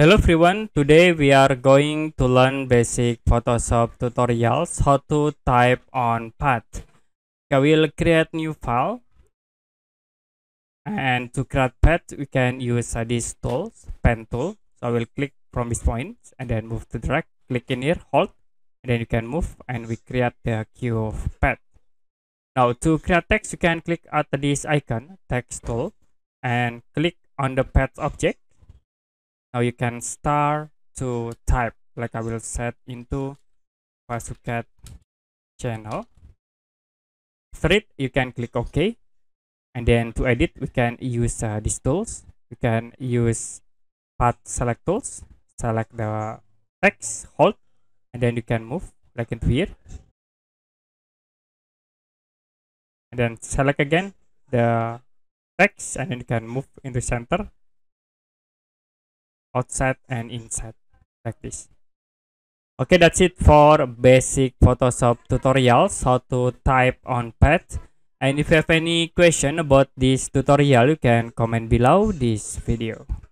Hello everyone, today we are going to learn basic Photoshop tutorials how to type on path. I will create new file and to create path we can use uh, this tool, pen tool. So I will click from this point and then move to drag, click in here, hold, and then you can move and we create the queue of path. Now to create text you can click at this icon, text tool and click on the path object now you can start to type like I will set into Wasuket channel thread you can click OK and then to edit we can use uh, these tools You can use path select tools select the text hold and then you can move like into here and then select again the text and then you can move into center outside and inside practice. Okay, that's it for basic Photoshop tutorials, how to type on pad. And if you have any question about this tutorial, you can comment below this video.